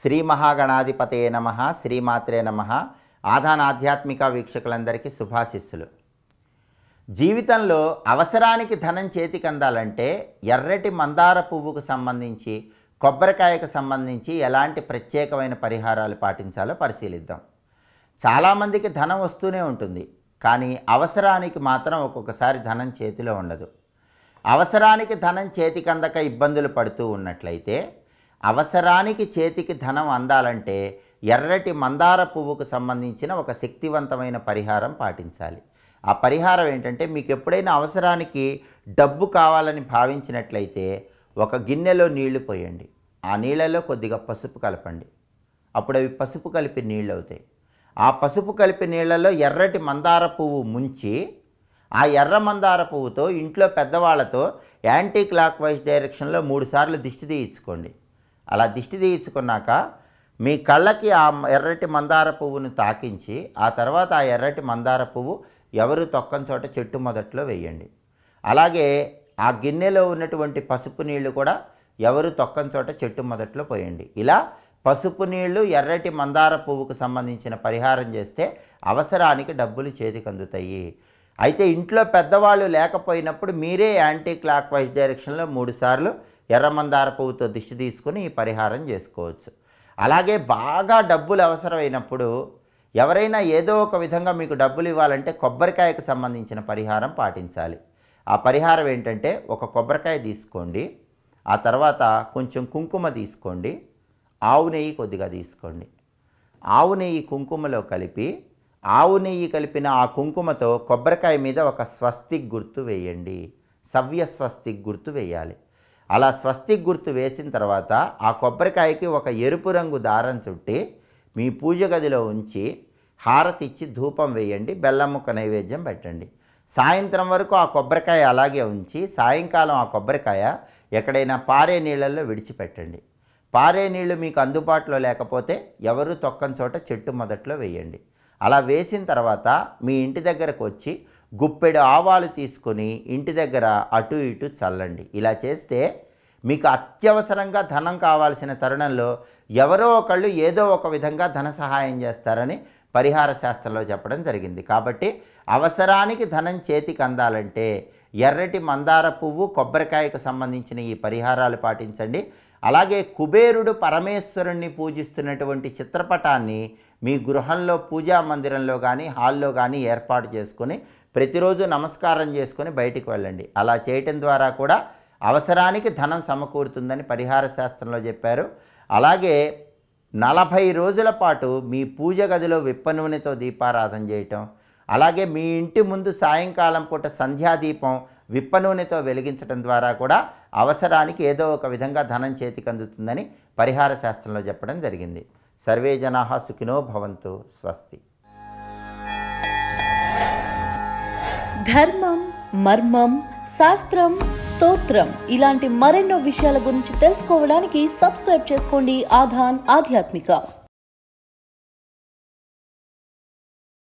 శ్రీ మహాగణాధిపతే నమ శ్రీమాత్రే నమ ఆధాన ఆధ్యాత్మిక వీక్షకులందరికీ శుభాశిస్సులు జీవితంలో అవసరానికి ధనం చేతికి అందాలంటే ఎర్రటి మందార పువ్వుకు సంబంధించి కొబ్బరికాయకు సంబంధించి ఎలాంటి ప్రత్యేకమైన పరిహారాలు పాటించాలో పరిశీలిద్దాం చాలామందికి ధనం వస్తూనే ఉంటుంది కానీ అవసరానికి మాత్రం ఒక్కొక్కసారి ధనం చేతిలో ఉండదు అవసరానికి ధనం చేతికందక ఇబ్బందులు పడుతూ ఉన్నట్లయితే అవసరానికి చేతికి ధనం అందాలంటే ఎర్రటి మందార పువ్వుకు సంబంధించిన ఒక శక్తివంతమైన పరిహారం పాటించాలి ఆ పరిహారం ఏంటంటే మీకు ఎప్పుడైనా అవసరానికి డబ్బు కావాలని భావించినట్లయితే ఒక గిన్నెలో నీళ్లు పోయండి ఆ నీళ్ళలో కొద్దిగా పసుపు కలపండి అప్పుడు అవి పసుపు కలిపి నీళ్ళు అవుతాయి ఆ పసుపు కలిపి నీళ్ళలో ఎర్రటి మందార పువ్వు ముంచి ఆ ఎర్ర మందార పువ్వుతో ఇంట్లో పెద్దవాళ్లతో యాంటీ క్లాక్ వైజ్ డైరెక్షన్లో మూడుసార్లు దిష్టి తీయించుకోండి అలా దిష్టి తీయించుకున్నాక మీ కళ్ళకి ఆ ఎర్రటి మందార పువ్వును తాకించి ఆ తర్వాత ఆ ఎర్రటి మందార పువ్వు ఎవరు తొక్కని చోట చెట్టు మొదట్లో వేయండి అలాగే ఆ గిన్నెలో ఉన్నటువంటి పసుపు నీళ్లు కూడా ఎవరు తొక్కని చోట చెట్టు మొదట్లో పోయండి ఇలా పసుపు నీళ్లు ఎర్రటి మందార పువ్వుకు సంబంధించిన పరిహారం చేస్తే అవసరానికి డబ్బులు చేతికి అందుతాయి అయితే ఇంట్లో పెద్దవాళ్ళు లేకపోయినప్పుడు మీరే యాంటీ క్లాక్ వైజ్ డైరెక్షన్లో మూడుసార్లు ఎర్రమందార పువ్వుతో దిష్టి తీసుకుని పరిహారం చేసుకోవచ్చు అలాగే బాగా డబ్బులు అవసరమైనప్పుడు ఎవరైనా ఏదో ఒక విధంగా మీకు డబ్బులు ఇవ్వాలంటే కొబ్బరికాయకు సంబంధించిన పరిహారం పాటించాలి ఆ పరిహారం ఏంటంటే ఒక కొబ్బరికాయ తీసుకోండి ఆ తర్వాత కొంచెం కుంకుమ తీసుకోండి ఆవు నెయ్యి కొద్దిగా తీసుకోండి ఆవు నెయ్యి కుంకుమలో కలిపి ఆవు నెయ్యి కలిపిన ఆ కుంకుమతో కొబ్బరికాయ మీద ఒక స్వస్తిక్ గుర్తు వేయండి సవ్య స్వస్తిక్ గుర్తు వేయాలి అలా స్వస్తిక్ గుర్తు వేసిన తర్వాత ఆ కొబ్బరికాయకి ఒక ఎరుపు రంగు దారం చుట్టి మీ పూజ గదిలో ఉంచి హారతి ఇచ్చి ధూపం వేయండి బెల్లం ముక్క నైవేద్యం పెట్టండి సాయంత్రం వరకు ఆ కొబ్బరికాయ అలాగే ఉంచి సాయంకాలం ఆ కొబ్బరికాయ ఎక్కడైనా పారే నీళ్ళల్లో విడిచిపెట్టండి పారే నీళ్లు మీకు అందుబాటులో లేకపోతే ఎవరు తొక్కని చోట చెట్టు మొదట్లో వేయండి అలా వేసిన తర్వాత మీ ఇంటి దగ్గరకు వచ్చి గుప్పెడు ఆవాలు తీసుకొని ఇంటి దగ్గర అటు ఇటు చల్లండి ఇలా చేస్తే మీకు అత్యవసరంగా ధనం కావాల్సిన తరుణంలో ఎవరో ఒకళ్ళు ఏదో ఒక విధంగా ధన సహాయం చేస్తారని పరిహార శాస్త్రంలో చెప్పడం జరిగింది కాబట్టి అవసరానికి ధనం చేతికి అందాలంటే ఎర్రటి మందార పువ్వు కొబ్బరికాయకు సంబంధించిన ఈ పరిహారాలు పాటించండి అలాగే కుబేరుడు పరమేశ్వరుణ్ణి పూజిస్తున్నటువంటి చిత్రపటాన్ని మీ గృహంలో పూజా మందిరంలో కానీ హాల్లో కానీ ఏర్పాటు చేసుకొని ప్రతిరోజు నమస్కారం చేసుకొని బయటికి వెళ్ళండి అలా చేయటం ద్వారా కూడా అవసరానికి ధనం సమకూరుతుందని పరిహార శాస్త్రంలో చెప్పారు అలాగే నలభై రోజుల పాటు మీ పూజ గదిలో విప్పనూనెతో దీపారాధన చేయటం అలాగే మీ ఇంటి ముందు సాయంకాలం పూట సంధ్యాదీపం విప్ప నూనెతో వెలిగించడం ద్వారా కూడా అవసరానికి ఏదో ఒక విధంగా ధనం చేతికి అందుతుందని పరిహార శాస్త్రంలో చెప్పడం జరిగింది సర్వే జనా సుఖినో భవంతు స్వస్తి ధర్మం మర్మం శాస్త్రం స్తోత్రం ఇలాంటి మరెన్నో విషయాల గురించి తెలుసుకోవడానికి సబ్స్క్రైబ్ చేసుకోండి ఆధాన్ ఆధ్యాత్మిక